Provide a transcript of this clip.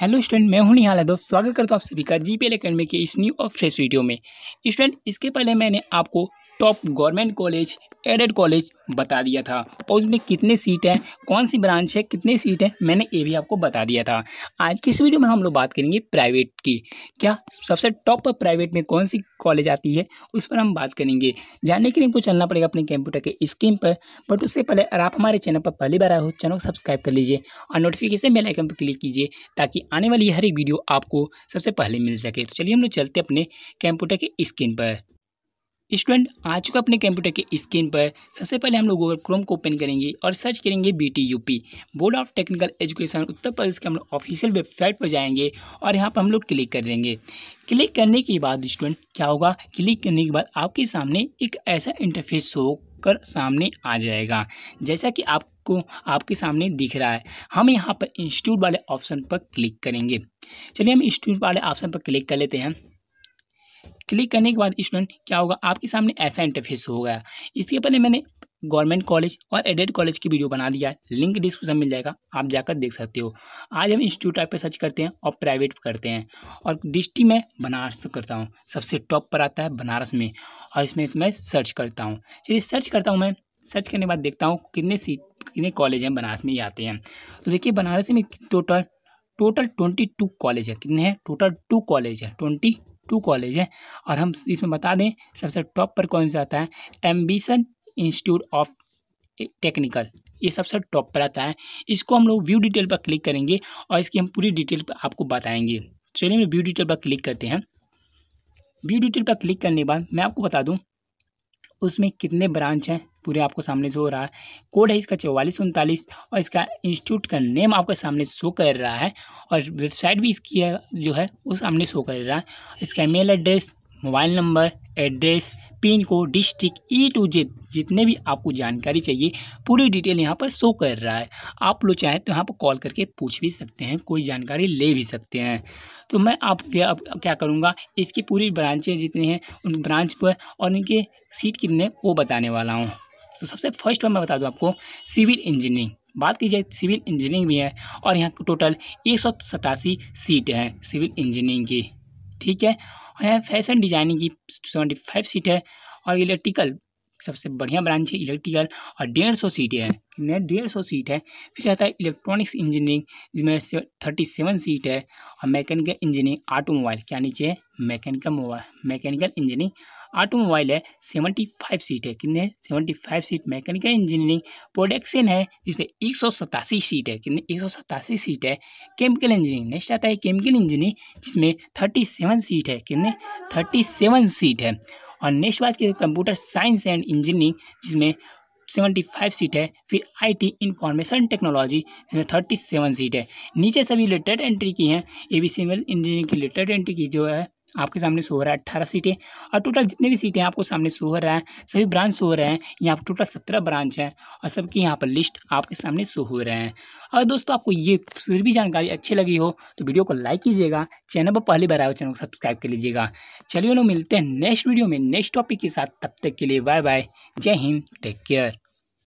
hello student मैं हूं निहाल यादव स्वागत करता हूं आप सभी का जी पी एल अकेडमी के इस न्यू और फ्रेश वीडियो में स्टूडेंट इसके पहले मैंने आपको top government college aided college बता दिया था और उसमें कितने सीट हैं कौन सी ब्रांच है कितने सीट हैं मैंने ये भी आपको बता दिया था आज की इस वीडियो में हम लोग बात करेंगे प्राइवेट की क्या सबसे टॉप प्राइवेट में कौन सी कॉलेज आती है उस पर हम बात करेंगे जानने के लिए हमको चलना पड़ेगा अपने कंप्यूटर के स्क्रीन पर बट उससे पहले अगर आप हमारे चैनल पर पहली बार आए हो चैनल को सब्सक्राइब कर लीजिए और नोटिफिकेशन बेल आइकन पर क्लिक कीजिए ताकि आने वाली हर एक वीडियो आपको सबसे पहले मिल सके तो चलिए हम लोग चलते अपने कंप्यूटर के स्क्रीन पर स्टूडेंट आ चुका अपने कंप्यूटर के स्क्रीन पर सबसे पहले हम लोग गूगल क्रोम को ओपन करेंगे और सर्च करेंगे B T U P board of technical education Uttar Pradesh के हम लोग ऑफिशियल वेबसाइट पर जाएंगे और यहाँ पर हम लोग क्लिक कर देंगे क्लिक करने के बाद स्टूडेंट क्या होगा क्लिक करने के बाद आपके सामने एक ऐसा इंटरफेस हो कर सामने आ जाएगा जैसा कि आपको आपके सामने दिख रहा है हम यहाँ पर इंस्टीट्यूट वाले ऑप्शन पर क्लिक करेंगे चलिए हम इंस्टीट्यूट वाले ऑप्शन पर क्लिक कर लेते हैं क्लिक करने के बाद स्टूडेंट क्या होगा आपके सामने ऐसा इंटरफेस हो गया इसके पहले मैंने गवर्नमेंट कॉलेज और एडेड कॉलेज की वीडियो बना दिया है लिंक डिस्क्रिप्शन मिल जाएगा आप जाकर देख सकते हो आज हम इंस्टीट्यूट टाइप पर सर्च करते हैं और प्राइवेट करते हैं और डिस्ट्रिक्ट में बनारस करता हूँ सबसे टॉप पर आता है बनारस में और इसमें इसमें सर्च करता हूँ चलिए सर्च करता हूँ मैं सर्च करने के बाद देखता हूँ कितने सीट कितने कॉलेज हैं बनारस में आते हैं तो देखिए बनारस में total total twenty two college है कितने हैं टोटल टू कॉलेज है ट्वेंटी टू कॉलेज हैं और हम इसमें बता दें सबसे टॉप पर कौन सा आता है एम्बिशन इंस्टीट्यूट ऑफ टेक्निकल ये सबसे टॉप पर आता है इसको हम लोग व्यू डिटेल पर क्लिक करेंगे और इसकी हम पूरी डिटेल पर आपको बताएंगे चलिए मैं व्यू डिटेल पर क्लिक करते हैं व्यू डिटेल पर क्लिक करने के बाद मैं आपको बता दूँ उसमें कितने ब्रांच हैं पूरे आपको सामने शो हो रहा है कोड है इसका चौवालीस उनतालीस और इसका इंस्टीट्यूट का नेम आपके सामने शो कर रहा है और वेबसाइट भी इसकी है, जो है वो सामने शो कर रहा है इसका mail address mobile number address pin code district E to J जितने भी आपको जानकारी चाहिए पूरी डिटेल यहाँ पर शो कर रहा है आप लोग चाहें तो यहाँ पर कॉल करके पूछ भी सकते हैं कोई जानकारी ले भी सकते हैं तो मैं आप क्या, क्या करूँगा इसकी पूरी ब्रांचें जितनी हैं उन ब्रांच पर और इनके सीट कितने वो बताने वाला हूँ तो सबसे फर्स्ट में मैं बता दूं आपको सिविल इंजीनियरिंग बात की जाए सिविल इंजीनियरिंग भी है और यहाँ टोटल एक सौ सतासी सीट है सिविल इंजीनियरिंग की ठीक है और यहाँ फैशन डिजाइनिंग की सेवेंटी फाइव सीट है और इलेक्ट्रिकल सबसे बढ़िया ब्रांच है इलेक्ट्रिकल और डेढ़ सौ सीटें हैं डेढ़ सौ सीट है फिर रहता है इलेक्ट्रॉनिक्स इंजीनियरिंग जिसमें से थर्टी सेवन सीट है और मैकेनिकल इंजीनियरिंग ऑटोमोबाइल क्या नीचे है mechanical mobile mechanical engineering automobile है सेवेंटी फाइव सीट है कितने seventy five seat mechanical engineering production है जिसमें एक सौ सतासी सीट है कितने एक सौ सतासी सीट है केमिकल इंजीनियरिंग नेक्स्ट आता है केमिकल इंजीनियरिंग जिसमें थर्टी सेवन सीट है कितने थर्टी सेवन सीट है और नेक्स्ट बात की कंप्यूटर साइंस एंड इंजीनियरिंग जिसमें सेवेंटी फाइव सीट है फिर आईटी इंफॉर्मेशन टेक्नोलॉजी जिसमें थर्टी सेवन सीट है नीचे सभी रिलेटेड एंट्री की हैं ए बी सी इंजीनियरिंग की रिलेटेड एंट्री की जो है आपके सामने शो हो रहा है अट्ठारह सीटें और टोटल जितने भी सीटें आपको सामने शो हो रहा है सभी ब्रांच शो हो रहे हैं यहाँ पर टोटल सत्रह ब्रांच है और सबकी यहाँ पर लिस्ट आपके सामने शो हो रहे हैं अगर दोस्तों आपको ये फिर भी जानकारी अच्छी लगी हो तो वीडियो को लाइक कीजिएगा चैनल पर पहली बार आए चैनल को सब्सक्राइब कर लीजिएगा चलिए लोग मिलते हैं नेक्स्ट वीडियो में नेक्स्ट टॉपिक के साथ तब तक के लिए बाय बाय जय हिंद टेक केयर